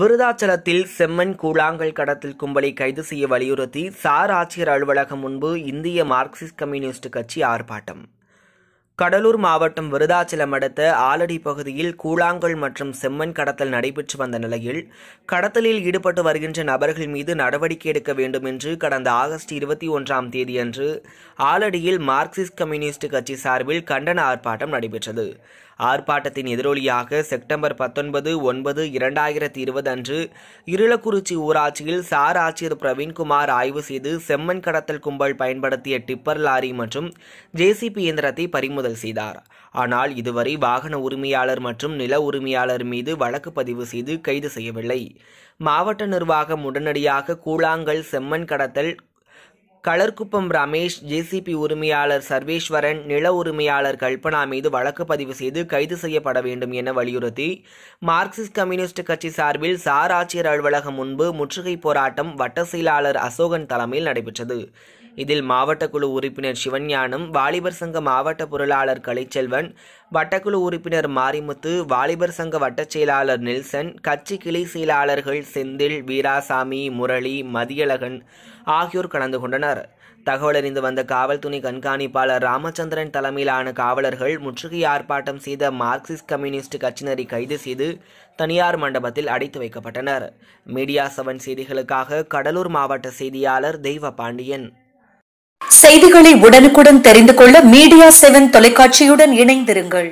விருதாச்சலத்தில் செம்மன் கூழாங்கல் கடத்தில் கும்பலை கைது செய்ய வலியுறுத்தி சார் ஆட்சியர் அலுவலகம் முன்பு இந்திய மார்க்சிஸ்ட் கம்யூனிஸ்ட் கட்சி ஆர்ப்பாட்டம் கடலூர் மாவட்டம் விருதாச்சலம் அடுத்த ஆலடி பகுதியில் கூழாங்கல் மற்றும் செம்மன் கடத்தல் நடைபெற்று வந்த நிலையில் கடத்தலில் ஈடுபட்டு வருகின்ற நபர்கள் மீது நடவடிக்கை எடுக்க வேண்டும் என்று கடந்த ஆகஸ்ட் இருபத்தி ஒன்றாம் தேதியன்று ஆலடியில் மார்க்சிஸ்ட் கம்யூனிஸ்ட் கட்சி சார்பில் கண்டன ஆர்ப்பாட்டம் நடைபெற்றது ஆர்ப்பாட்டத்தின் எதிரொலியாக செப்டம்பர் பத்தொன்பது ஒன்பது இரண்டாயிரத்தி இருபது அன்று இருளக்குறிச்சி ஊராட்சியில் சார் ஆட்சியர் பிரவீன்குமார் ஆய்வு செய்து செம்மன் கடத்தல் கும்பல் பயன்படுத்திய டிப்பர் லாரி மற்றும் ஜேசிபி இயந்திரத்தை பறிமுதல் செய்தார் ஆனால் இதுவரை வாகன உரிமையாளர் மற்றும் நில உரிமையாளர் மீது வழக்கு பதிவு செய்து கைது செய்யவில்லை மாவட்ட நிர்வாகம் உடனடியாக கூழாங்கல் செம்மன் கடத்தல் கலர்குப்பம் ரமேஷ் ஜேசிபி உரிமையாளர் சர்வேஸ்வரன் நில உரிமையாளர் கல்பனா மீது வழக்கு பதிவு செய்து கைது செய்யப்பட வேண்டும் என வலியுறுத்தி மார்க்சிஸ்ட் கம்யூனிஸ்ட் கட்சி சார்பில் சார் ஆட்சியர் அலுவலகம் முன்பு முற்றுகை போராட்டம் வட்ட செயலாளர் அசோகன் தலைமையில் நடைபெற்றது இதில் மாவட்ட குழு உறுப்பினர் சிவஞானம் வாலிபர் சங்க மாவட்ட பொருளாளர் கலைச்செல்வன் வட்டக்குழு உறுப்பினர் மாரிமுத்து வாலிபர் சங்க வட்டச் செயலாளர் நெல்சன் கட்சி கிளை செயலாளர்கள் செந்தில் வீராசாமி முரளி மதியழகன் ஆகியோர் கலந்து கொண்டனர் தகவல் அறிந்து வந்த துணை கண்காணிப்பாளர் ராமச்சந்திரன் தலைமையிலான காவலர்கள் முற்றுகை ஆர்ப்பாட்டம் செய்த மார்க்சிஸ்ட் கம்யூனிஸ்ட் கட்சியினரை கைது செய்து தனியார் மண்டபத்தில் அடைத்து வைக்கப்பட்டனர் மீடியா செவன் செய்திகளுக்காக கடலூர் மாவட்ட செய்தியாளர் தெய்வ பாண்டியன் செய்திகளை உடனுக்குடன் தெரிந்து கொள்ள மீடியா செவன் தொலைக்காட்சியுடன் இணைந்திருங்கள்